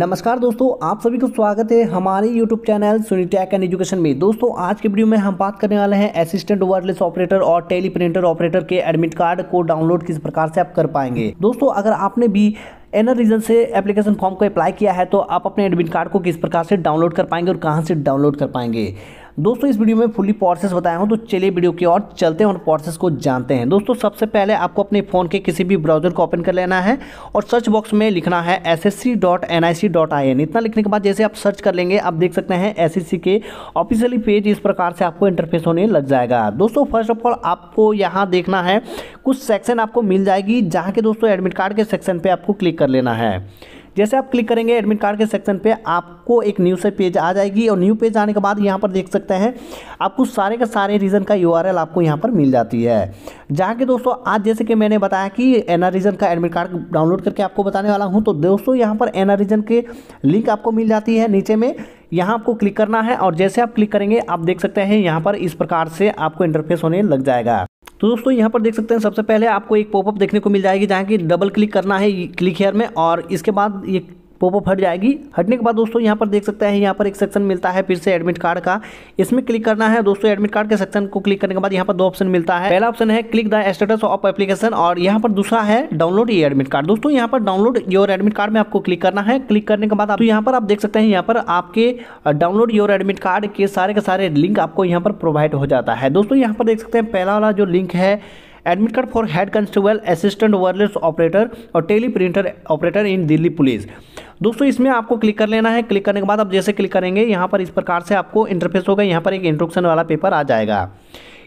नमस्कार दोस्तों आप सभी को स्वागत है हमारे YouTube channel tech and education में दोस्तों आज के वीडियो में हम बात करने वाले हैं असिस्टेंट वायरलेस ऑपरेटर और टेली प्रिंटर ऑपरेटर के एडमिट कार्ड को डाउनलोड किस प्रकार से आप कर पाएंगे दोस्तों अगर आपने भी एनर रीजन से एप्लीकेशन फॉर्म को अप्लाई किया है तो आप अपने एडमिट कार्ड को किस प्रकार से डाउनलोड कर पाएंगे और कहाँ से डाउनलोड कर पाएंगे दोस्तों इस वीडियो में फुली प्रोसेस बताया हूँ तो चलिए वीडियो की और चलते हैं और प्रोसेस को जानते हैं दोस्तों सबसे पहले आपको अपने फ़ोन के किसी भी ब्राउजर को ओपन कर लेना है और सर्च बॉक्स में लिखना है S S C dot N I C dot I N इतना लिखने के बाद जैसे आप सर्च कर लेंगे आप देख सकते हैं एस एस सी के ऑफिशियली पेज इस प्रकार से आपको इंटरफेस होने लग जाएगा दोस्तों फर्स्ट ऑफ ऑल आपको यहाँ देखना है कुछ सेक्शन आपको मिल जाएगी जहाँ के दोस्तों एडमिट कार्ड के सेक्शन पर आपको क्लिक कर लेना है जैसे आप क्लिक करेंगे एडमिट कार्ड के सेक्शन पे आपको एक न्यू से पेज आ जाएगी और न्यू पेज आने के बाद यहाँ पर देख सकते हैं आपको सारे के सारे रीज़न का यू आपको यहाँ पर मिल जाती है जहाँ के दोस्तों आज जैसे कि मैंने बताया कि एना रीजन का एडमिट कार्ड डाउनलोड करके आपको बताने वाला हूँ तो दोस्तों यहाँ पर एना रीजन के लिंक आपको मिल जाती है नीचे में यहाँ आपको क्लिक करना है और जैसे आप क्लिक करेंगे आप देख सकते हैं यहाँ पर इस प्रकार से आपको इंटरफेस होने लग जाएगा तो दोस्तों यहाँ पर देख सकते हैं सबसे पहले आपको एक पॉपअप देखने को मिल जाएगी जहाँ की डबल क्लिक करना है क्लिक हेयर में और इसके बाद ये पोपो फट जाएगी हटने के बाद दोस्तों यहाँ पर देख सकते हैं यहाँ पर एक सेक्शन मिलता है फिर से एडमिट कार्ड का इसमें क्लिक करना है दोस्तों एडमिट कार्ड के सेक्शन को क्लिक करने के बाद यहाँ पर दो ऑप्शन मिलता है पहला ऑप्शन है click the status of application और यहाँ पर दूसरा है डाउनलोड ये एडमिट कार्ड दोस्तों यहाँ पर डाउनलोड योर एडमिट कार्ड में आपको क्लिक करना है क्लिक करने के बाद आप तो यहाँ पर आप देख सकते हैं यहाँ पर आपके डाउनलोड योर एडमिट कार्ड के सारे के सारे लिंक आपको यहाँ पर प्रोवाइड हो जाता है दोस्तों यहाँ पर देख सकते हैं पहला वाला जो लिंक है admit card for head constable assistant wireless operator और teleprinter operator in Delhi police दोस्तों इसमें आपको क्लिक कर लेना है क्लिक करने के बाद आप जैसे क्लिक करेंगे यहाँ पर इस प्रकार से आपको इंटरफेस होगा यहाँ पर एक इंट्रोडक्शन वाला पेपर आ जाएगा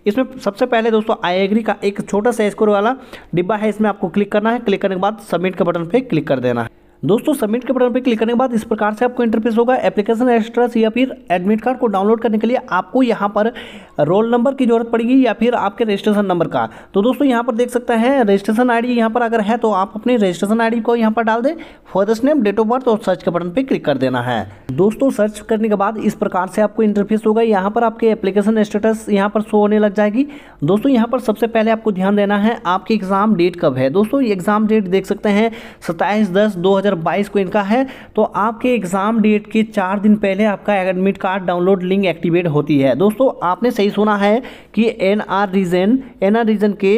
इसमें सबसे पहले दोस्तों आई एग्री का एक छोटा सा स्कोर वाला डिब्बा है इसमें आपको क्लिक करना है क्लिक करने के बाद सबमिट के बटन पर क्लिक कर देना है दोस्तों सबमिट के बटन पर क्लिक करने के बाद इस प्रकार से आपको इंटरफेस होगा एप्लीकेशन एक्स्ट्रास या फिर एडमिट कार्ड को डाउनलोड करने के लिए आपको यहाँ पर रोल नंबर की जरूरत पड़ेगी या फिर आपके रजिस्ट्रेशन नंबर का तो दोस्तों यहाँ पर देख सकते हैं रजिस्ट्रेशन आईडी यहाँ पर अगर है तो आप अपनी रजिस्ट्रेशन आईडी को यहाँ पर डाल दें father's name date of birth और सर्च के बटन पर क्लिक कर देना है दोस्तों सर्च करने के बाद इस प्रकार से आपको इंटरफेस होगा यहाँ पर आपके एप्लीकेशन स्टेटस यहाँ पर शो होने लग जाएगी दोस्तों यहाँ पर सबसे पहले आपको ध्यान देना है आपकी एग्ज़ाम डेट कब है दोस्तों एग्ज़ाम डेट देख सकते हैं सत्ताईस दस दो 2022 को इनका है तो आपके एग्ज़ाम डेट के चार दिन पहले आपका admit card download link activate होती है दोस्तों आपने सही सुना है कि N R region N R region के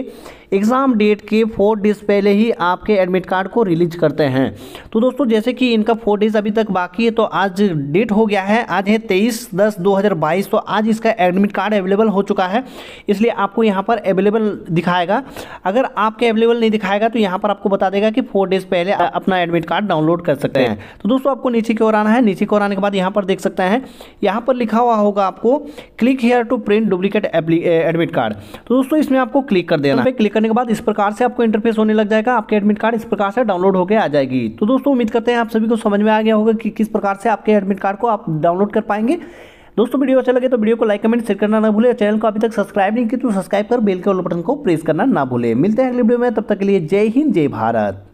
एग्ज़ाम डेट के फोर डेज पहले ही आपके एडमिट कार्ड को रिलीज करते हैं तो दोस्तों जैसे कि इनका फोर डेज अभी तक बाकी है तो आज डेट हो गया है आज है तेईस दस दो हज़ार बाईस तो आज इसका एडमिट कार्ड अवेलेबल हो चुका है इसलिए आपको यहाँ पर अवेलेबल दिखाएगा अगर आपके अवेलेबल नहीं दिखाएगा तो यहाँ पर आपको बता देगा कि फोर डेज पहले अपना एडमिट कार्ड डाउनलोड कर सकते हैं तो दोस्तों आपको नीचे की ओर आना है नीचे की ओर आने के बाद यहाँ पर देख सकते हैं यहाँ पर लिखा हुआ होगा आपको click here to print duplicate admit card तो दोस्तों इसमें आपको क्लिक कर देना क्लिक करने के बाद इस प्रकार से आपको इंटरफेस होने लग जाएगा आपके एडमिट कार्ड इस प्रकार से डाउनलोड होकर आ जाएगी तो दोस्तों उम्मीद करते हैं आप सभी को समझ में आ गया होगा कि किस प्रकार से आपके एडमिट कार्ड को आप डाउनलोड कर पाएंगे दोस्तों वीडियो अच्छा लगे तो वीडियो को लाइक कमेंट शेयर करना ना भूले चैनल को अभी तक सब्सक्राइब नहीं किया तो सब्सक्राइब कर बेल के बटन को प्रेस करना ना भूले मिलते हैं अगले वीडियो में तब तक के लिए जय हिंद जय भारत